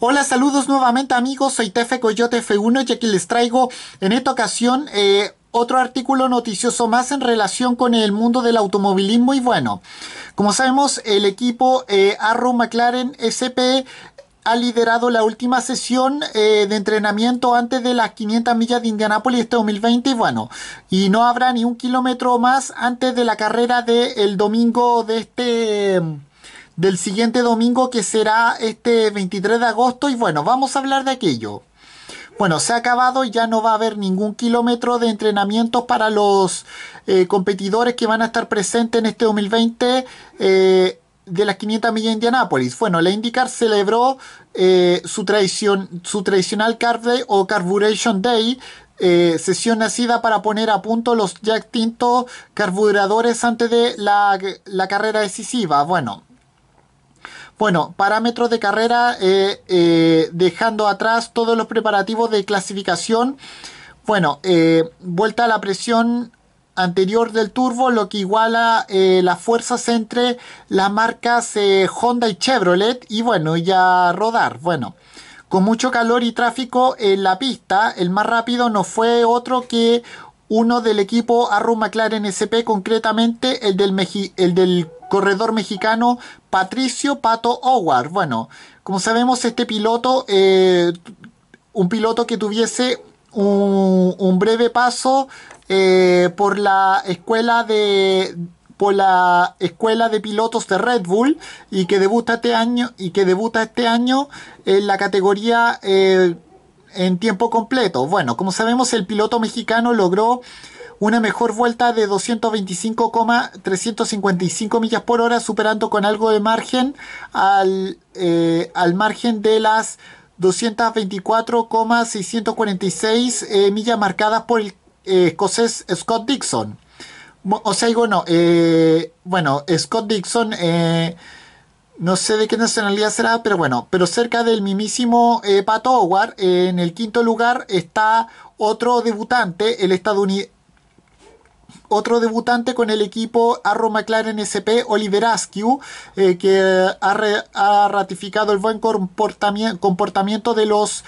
Hola, saludos nuevamente amigos, soy Tefe Coyote F1 y aquí les traigo en esta ocasión eh, otro artículo noticioso más en relación con el mundo del automovilismo y bueno, como sabemos el equipo eh, Arrow McLaren SP ha liderado la última sesión eh, de entrenamiento antes de las 500 millas de Indianápolis de este 2020 y bueno, y no habrá ni un kilómetro más antes de la carrera del domingo de este del siguiente domingo que será este 23 de agosto y bueno, vamos a hablar de aquello. Bueno, se ha acabado y ya no va a haber ningún kilómetro de entrenamiento para los eh, competidores que van a estar presentes en este 2020 eh, de las 500 millas de Indianápolis. Bueno, la IndyCar celebró eh, su, tradición, su tradicional Carb Day o Carburation Day, sesión nacida para poner a punto los ya extintos carburadores antes de la, la carrera decisiva. Bueno, bueno, parámetros de carrera, eh, eh, dejando atrás todos los preparativos de clasificación. Bueno, eh, vuelta a la presión anterior del turbo, lo que iguala las fuerzas entre las marcas Honda y Chevrolet. Y bueno, ya rodar. Bueno, con mucho calor y tráfico en la pista, el más rápido no fue otro que uno del equipo Arrow McLaren SP, concretamente el del, el del corredor mexicano Patricio Pato Howard. Bueno, como sabemos, este piloto, eh, un piloto que tuviese un, breve paso eh, por la escuela de por la escuela de pilotos de Red Bull y que debuta este año y que debuta este año en la categoría eh, en tiempo completo. Bueno, como sabemos, el piloto mexicano logró una mejor vuelta de 225,355 millas por hora, superando con algo de margen al, eh, margen de las 224,646 eh, millas marcadas por el eh, escocés Scott Dixon. O sea, digo, no, bueno, Scott Dixon, no sé de qué nacionalidad será, pero bueno, pero cerca del mismísimo Pato Howard, en el quinto lugar está otro debutante, el estadounidense otro debutante con el equipo Arro McLaren SP, Oliver Askew, eh, que ha, ratificado el buen comportamiento de los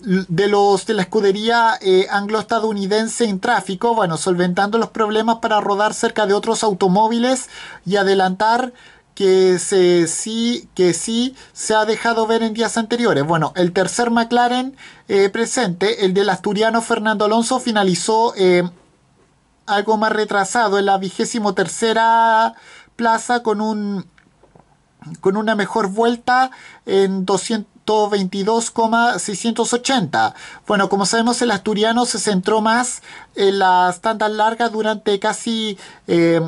de los de la escudería angloestadounidense eh, anglo-estadounidense en tráfico, bueno, solventando los problemas para rodar cerca de otros automóviles y adelantar que se, sí, que sí se ha dejado ver en días anteriores. Bueno, el tercer McLaren eh, presente, el del asturiano Fernando Alonso, finalizó algo más retrasado en la vigésimo tercera plaza con un con una mejor vuelta en 222,680. Bueno, como sabemos, el asturiano se centró más en las tandas largas durante casi eh,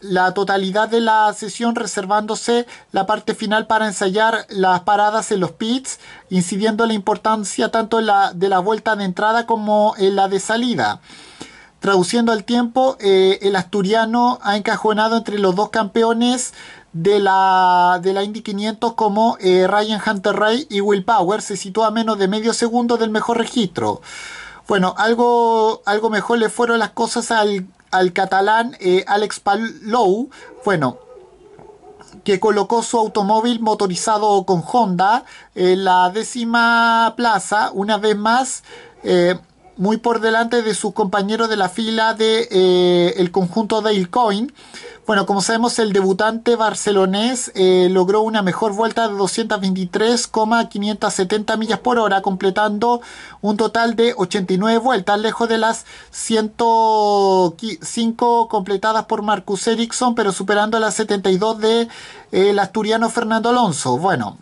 la totalidad de la sesión, reservándose la parte final para ensayar las paradas en los pits, incidiendo en la importancia tanto la, de la vuelta de entrada como en la de salida. Traduciendo al tiempo, eh, el asturiano ha encajonado entre los dos campeones de la, de la Indy 500 como eh, Ryan Hunter Ray y Will Power. Se situó a menos de medio segundo del mejor registro. Bueno, algo, algo mejor le fueron las cosas al, catalán eh, Alex Palou. Bueno, que colocó su automóvil motorizado con Honda en la décima plaza. Una vez más, muy por delante de sus compañeros de la fila del de, eh, conjunto de Ilcoin. Bueno, como sabemos, el debutante barcelonés eh, logró una mejor vuelta de 223,570 millas por hora, completando un total de 89 vueltas, lejos de las 105 completadas por Marcus Ericsson, pero superando las 72 de eh, el asturiano Fernando Alonso. Bueno,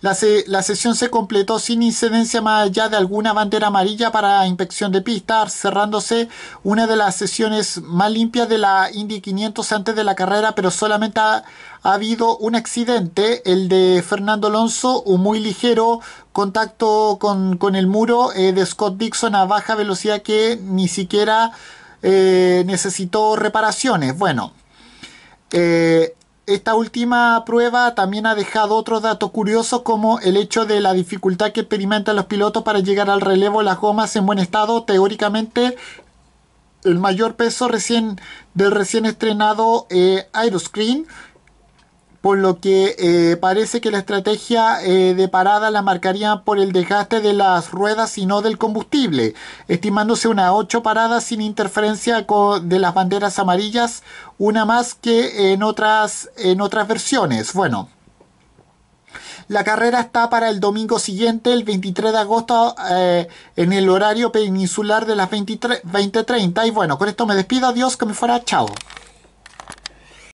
la, sesión se completó sin incidencia más allá de alguna bandera amarilla para inspección de pistas, cerrándose una de las sesiones más limpias de la Indy 500 antes de la carrera, pero solamente ha, habido un accidente, el de Fernando Alonso, un muy ligero contacto con, el muro eh, de Scott Dixon a baja velocidad que ni siquiera eh, necesitó reparaciones. Bueno. Eh, esta última prueba también ha dejado otros datos curiosos como el hecho de la dificultad que experimentan los pilotos para llegar al relevo las gomas en buen estado. Teóricamente, el mayor peso recién del recién estrenado eh, Aeroscreen por lo que eh, parece que la estrategia eh, de parada la marcaría por el desgaste de las ruedas y no del combustible, estimándose unas ocho paradas sin interferencia de las banderas amarillas, una más que en otras, en otras versiones. Bueno. La carrera está para el domingo siguiente, el 23 de agosto, eh, en el horario peninsular de las 20.30. y bueno, con esto me despido. Adiós, que me fuera. Chao.